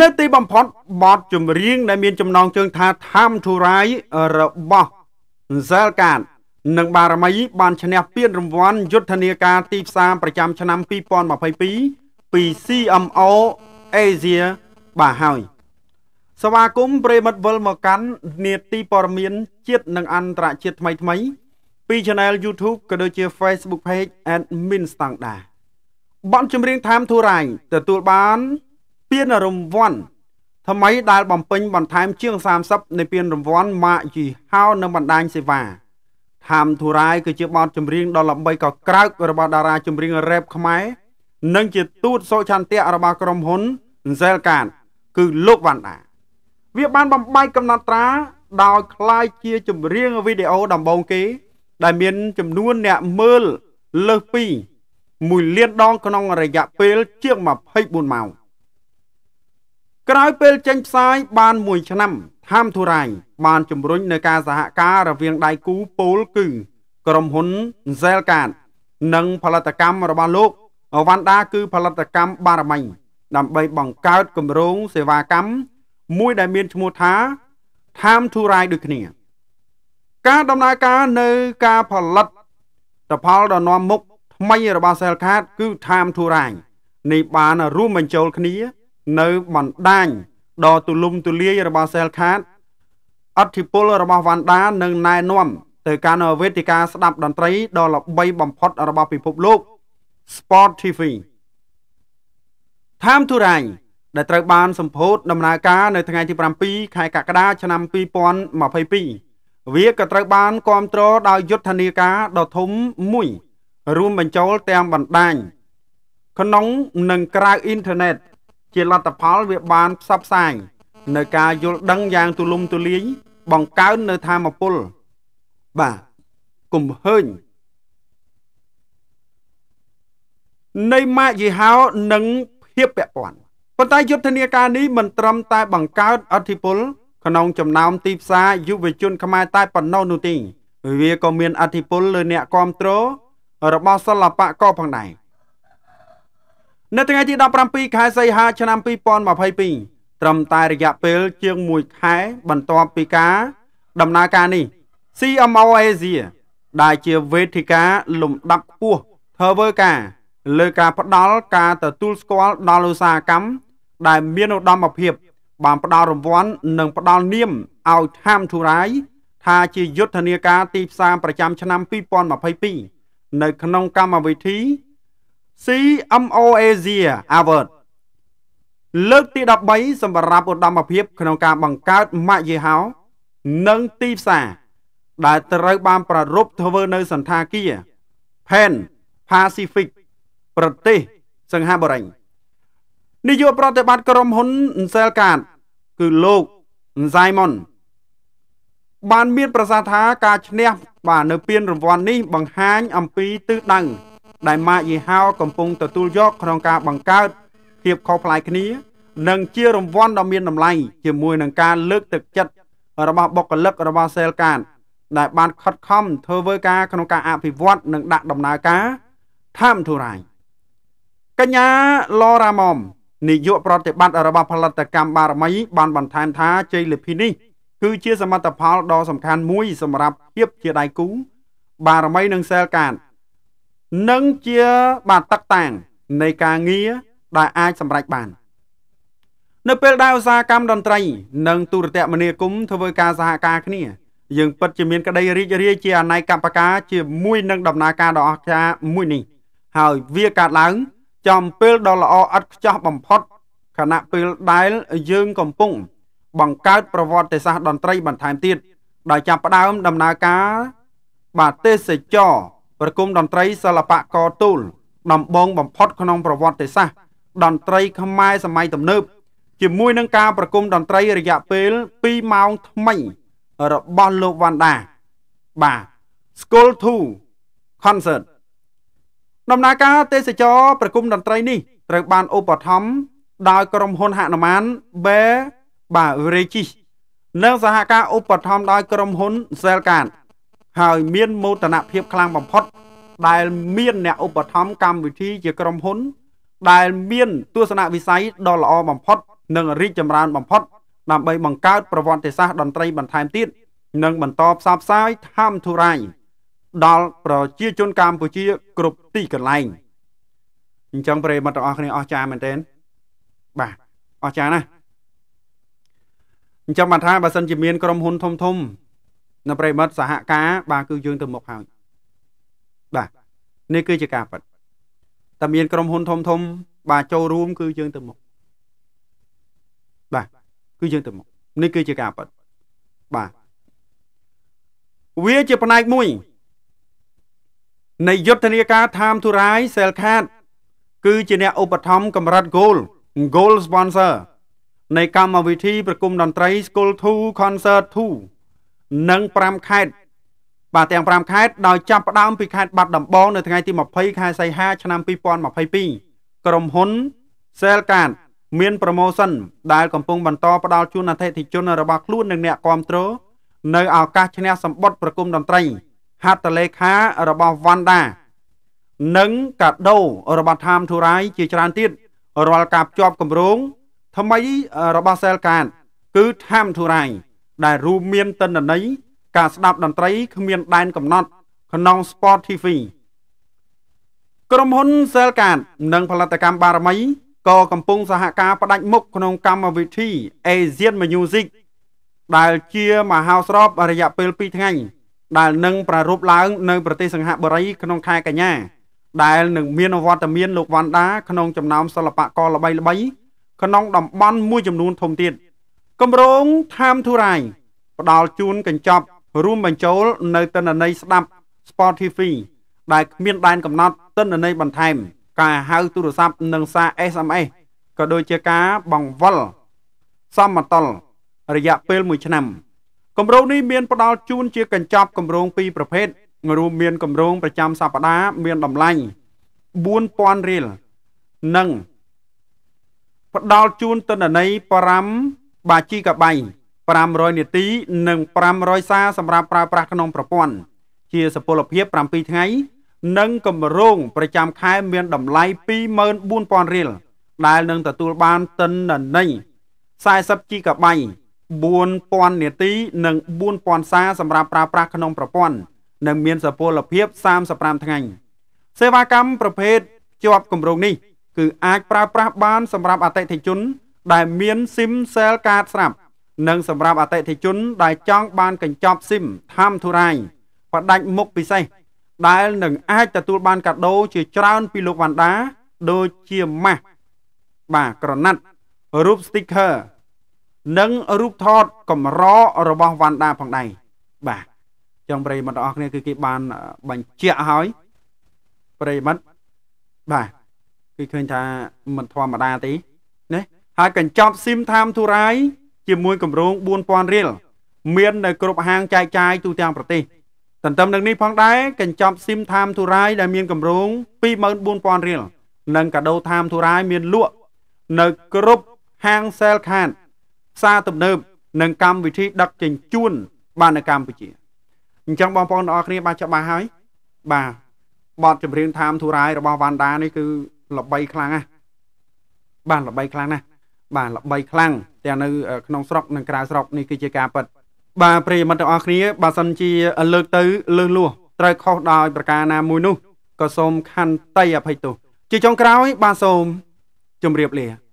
នៅទីបំផុតបទចម្រៀងដែលមានចំណងជើងថាថាមធូរាយរបស់សែលកាតនិងបារមីបានឈ្នះពានរង្វាន់ យុទ្ធនាការទីផ្សារប្រចាំឆ្នាំ2022ពី CMO Asia បាទហើយសវាគមប្រិមិត្តវិលមកកាន់នេតិព័រមៀនជាតិនិង អន្តរជាតិថ្មីថ្មី ពី Channel YouTube ក៏ដូចជា Facebook Page Admin ស្តង់ដារបទចម្រៀងថាមធូរាយទទួលបានពានរង្វាន់ថ្មី ដែល បំពេញបន្ថែមជាង30នៃពានរង្វាន់ម៉ាកយីហោនិងបណ្ដាញសេវាហាមធូរ៉ាយគឺជាបទចម្រៀងដ៏ល្បីកក្រើករបស់តារាចម្រៀងរ៉េបខ្មែរនិងជាទូតសុឆន្ទៈរបស់ក្រុមហ៊ុន Zelcat គឺលោកវ៉ាន់ដាវាបានបំបែកកំណត់ត្រា ដោយคล้ายជាចម្រៀងវីដេអូដំបូងគេ ដែលមានចំនួនអ្នកមើលលើសពី1លានដងក្នុងរយៈពេលជាង24ម៉ោង។ក្រោយពេលចេញផ្សាយបានមួយឆ្នាំហាមធូរ៉ាញបានជំរុញនៅការសហការរវាងដៃគូពលគឺ ក្រុមហ៊ុន Zelcat និង ផលិតកម្មរបស់លោកវ៉ាន់ដាគឺផលិតកម្មបារមី ដើម្បីបង្កើតគម្រោងសេវាកម្មមួយដែលមានឈ្មោះថា Time to Ride ដូចគ្នា ការដំណើរការនៅការផលិតតផលដ៏នាំមុខថ្មីរបស់ Cellcard គឺ Time to Ride នេះបានរួមបញ្ចូលគ្នានៅបណ្ដាញដ៏ទូលំទូលាយរបស់សេលខាតអធិពលរបស់វ៉ាន់ដានឹងណែនាំទៅកាន់វេទិកាស្ដាប់តន្ត្រីដ៏ល្បីបំផុត របស់ពិភពលោក Sport TV Time to Ride ដែលត្រូវបានសម្ពោធដំណើរការនៅថ្ងៃទី7ខែកក្កដាឆ្នាំ2022វាក៏ត្រូវបានគ្រប់គ្រងដោយយុទ្ធនាការដ៏ធំមួយ រួមបញ្ចូលទាំងបណ្ដាញក្នុងនិងក្រៅអ៊ីនធឺណិតជាលទ្ធផលវាបានផ្សព្វផ្សាយនៅការយល់ដឹងយ៉ាងទូលំទូលាយបង្កើននៅធម៌ពលបាទកុំហឺញនៃម៉ាកយីហោនិងភាពពពាន់ប៉ុន្តែយុទ្ធនាការនេះមិនត្រឹមតែបង្កើតអធិពល ក្នុងចំណោមទីផ្សារយុវជន ខ្មែរតែប៉ុណ្ណោះនោះទេវាក៏មាន អធិពលលើអ្នកគ្រប់គ្រងរបស់សិល្បៈក៏ផងដែរនៅថ្ងៃទី17ខែសីហាឆ្នាំ2022ត្រឹមតែរយៈពេលជាង1ខែបន្ទាប់ពីការដំណើរការនេះ CMO Asia ដែលជាវេទិកាលំដាប់ខ្ពស់ធ្វើការលើការផ្ដល់ការទទួលស្គាល់ដល់ឧស្សាហកម្មដែលមានឧត្តមភាពបានផ្ដល់រង្វាន់និងផ្ដល់នាមឲ្យ Time to Rise ថាជាយុទ្ធនាការទីផ្សារប្រចាំឆ្នាំ2022នៅក្នុងកម្មវិធី CMO Asia Award លើកទី13សម្រាប់ឧត្តមភាព ក្នុងការ បង្កើតម៉ាកយីហោនិងទីផ្សារដែលត្រូវបានប្រារព្ធធ្វើនៅសន្តាគារ Pan Pacific ប្រទេសសិង្ហបុរីនាយកប្រតិបត្តិក្រុមហ៊ុន Inselcat គឺលោក Simon បានមានប្រសាសន៍ថាការឈ្នះបាទនៅពានរង្វាន់នេះ បង្ហាញអំពីទិសដៅដែលម៉ាកយីហោកំពុងទទួលយកក្នុងការបង្កើតភាពខុសប្លែកគ្នានិងជារង្វាន់ដ៏មានតម្លៃជាមួយនឹងការលើក ទឹកចិត្តរបស់បុគ្គលិករបស់សេលកាតដែលបានខិតខំធ្វើការក្នុងការអភិវឌ្ឍនិងដាក់ដំណើរការធម្មធុរាយកញ្ញាឡរ៉ាម៉មនាយកប្រតិបត្តិរបស់ផលិតកម្មបារមី បានបន្ថែមថាជ័យលាភីនេះ គឺជាសមិទ្ធផលដ៏សំខាន់មួយសម្រាប់ភាពជាដៃគូបារមីនិងសែលកាតនិងជាបាទតឹកតាំងនៃការងារដែលអាចសម្រេចបាននៅពេលដែលឧស្សាហកម្មតន្ត្រីនិងទូរទស្សន៍គមន៍ធ្វើការសហការគ្នាយើងពិតជាមានក្តីរីករាយជាអនេកបកាជាមួយនឹងដំណើរការដ៏អស្ចារ្យមួយនេះហើយវាកើតឡើងចំពេលដ៏ល្អឥតខ្ចោះបំផុតខណៈពេលដែលយើងកំពុងបង្កើតប្រវត្តិសាស្ត្រតន្ត្រីបន្ថែមទៀតដោយចាប់ផ្ដើមដំណើរការបាទទេសចរប្រគំតន្ត្រីសិល្បៈកទូលដំបងបំផុតក្នុងប្រវត្តិសាស្ត្រតន្ត្រីខ្មែរសម័យទំនើបជាមួយនឹងការប្រគំតន្ត្រីរយៈពេល2ម៉ោងថ្មីរបស់លោកវ៉ាន់ដាបាទ School 2 Concert ដំណើរការទេសចរប្រគំតន្ត្រីនេះត្រូវបានឧបត្ថម្ភដោយក្រុមហ៊ុនហនុមាន Bear បាទ Regis និងសហការឧបត្ថម្ភដោយក្រុមហ៊ុន Selcard ហើយមានមោទនភាពខ្លាំងបំផុតដែលមានអ្នកឧបត្ថម្ភកម្មវិធីជាក្រុមហ៊ុន ដែលមានទស្សនវិស័យដ៏ល្អបំផុតនិងរីកចម្រើនបំផុតដើម្បីបង្កើតប្រវត្តិសាស្ត្រតន្ត្រីបន្ថែមទៀតនិងបន្តផ្សព្វផ្សាយធម្មធុរៃដល់ប្រជាជនកម្ពុជាគ្រប់ទីកន្លែងអញ្ចឹងប្រិយមិត្តទាំងអស់គ្នាអស្ចារ្យមែនទែនបាទអស្ចារ្យណាស់អញ្ចឹងបានថាបើសិនជាមានក្រុមហ៊ុនធំធំនៅប្រិមត្តសហការបាទគឺយើងទៅមុខហើយបាទនេះគឺជាការប៉ັດតែមាន ក្រុមហ៊ុនធំធំ បាទចូលរួម គឺយើងទៅមុខបាទគឺយើងទៅមុខនេះគឺជាការប៉ັດបាទវាជាផ្នែកមួយនៃយុទ្ធនាការតាមទូរាយ Cell Card គឺជាអ្នកឧបត្ថម្ភកម្រិត Goal Goal Sponsor នៃកម្មវិធី ប្រគំតន្ត្រី School 2 Concert 2និង5ខេត្តបាទទាំង5ខេត្តដោយចាប់ផ្ដើមពីខេត្តបាត់ដំបងនៅថ្ងៃទី20ខែសីហាឆ្នាំ2022ក្រុមហ៊ុន Selcard មាន promotion ដែល កំពុងបន្តផ្ដល់ជូនអតិថិជនរបស់ខ្លួននិងអ្នកគាំទ្រ នៅឱកាសឈ្នះសម្បត្តិប្រគំតន្ត្រីហត្ថលេខារបស់ Vanda និងកាដូរបស់ Tham Thurai ជាច្រើនទៀតរាល់ការភ្ជាប់គម្រោងថ្មីរបស់ Selcard គឺ Tham Thurai ដែលរួមមានតន្ន័យការស្ដាប់តន្ត្រីគ្មាន ដែនកំណត់ ក្នុង Spotify ក្រុមហ៊ុន Selcard និងផលិតកម្មបារមីក៏កំពុងសហការផ្ដាច់មុខក្នុងកម្មវិធី Asian Music ដែល ជាមហោស្រពរយៈពេល2ថ្ងៃដែលនឹងប្រារព្ធឡើងនៅប្រទេសសិង្ហបុរីក្នុងខែកញ្ញាដែលនឹងមានវត្តមានលោកវ៉ាន់ដាក្នុងចំណោមសិល្បករល្បីៗក្នុងតំបន់មួយចំនួនធំទៀត។គម្រោងធามធូរ៉ៃផ្ដល់ជូនកញ្ចប់ រួមបញ្ចូល នៅទិន្នន័យស្ដាប់ Spotify ដែលគ្មាន ដែន កំណត់ទិន្នន័យបន្ថែម ការហៅទូរស័ព្ទនិងសារ SMS ក៏ដូចជាការបង្វិលសមតលរយៈពេល1ឆ្នាំគម្រោងនេះមានផ្ដល់ជូនជា កញ្ចប់គម្រោងពីរប្រភេទរួមមានគម្រោងប្រចាំសប្ដាហ៍មានតម្លៃ4000រៀលនិងផ្ដល់ជូនទិន្នន័យ5បាជីកបៃ500នាទី និង500សារសម្រាប់ប្រើប្រាស់ក្នុងប្រព័ន្ធជាសពលភាព7ថ្ងៃនិងគម្រោងប្រចាំខែមានតម្លៃ24000រៀលដែលនឹងទទួលបានតិនន័យ40 GB 4000នាទីនិង4000សារសម្រាប់ប្រើប្រាស់ក្នុងប្រព័ន្ធនិងមានសពលភាព35ថ្ងៃសេវាកម្មប្រភេទជាប់គម្រោងនេះគឺអាចប្រើប្រាស់បានសម្រាប់អតិថិជនដែលមានស៊ិមសែលកាតស្រាប់និង សម្រាប់អតិថិជនដែលចង់បានកញ្ចប់ស៊ិមធម្មធុរាយបដាច់មុខពិសេសដែលនឹងអាចទទួលបានកាដូជាច្រើនពីលោកវ៉ាន់ដាដូចជាម៉ាស់បាទក្រណាត់រូប sticker និងរូបថតកម្ររបស់វ៉ាន់ដាផងដែរបាទចឹងប្រិយមិត្តទាំងអស់គ្នាគឺគេបានបញ្ជាក់ហើយប្រិយមិត្តបាទគឺឃើញថាមិនធម្មតាទេណាហើយកញ្ចប់ SIM តាមធូរ៉ាយ ជាមួយកម្រង4000រៀលមាននៅគ្រប់ហាងចែកចាយទូទាំងប្រទេសទន្ទឹមនឹងនេះផងដែរកញ្ចប់ SIM តាមធូរ៉ាយដែលមានកម្រង24000រៀលនិងកាដូតាមធូរ៉ាយមានលក់នៅគ្រប់ហាង Sell Card ផ្សារទំនើបនិងកម្មវិធីដឹកជញ្ជូនបាននៅកម្ពុជាអញ្ចឹងបងប្អូនទាំងអស់គ្នាបានច្បាស់ហើយបាទបទចម្រៀងតាមធូរ៉ាយរបស់វ៉ាន់ដានេះគឺល្បីខ្លាំងណាស់បានល្បីខ្លាំងណាស់បាទល្បីខ្លាំងទាំងនៅ ក្នុងស្រុកនិងក្រៅស្រុកនេះគឺជាការប៉ັດបាទប្រិយមិត្តទាំងអស់គ្នាបើសិនជាលើកទៅ លើសលួសត្រូវខុសដោយប្រការណាមួយនោះក៏សូមខន្តីអភ័យទោសជាចុងក្រោយ បាទសូមជម្រាបលា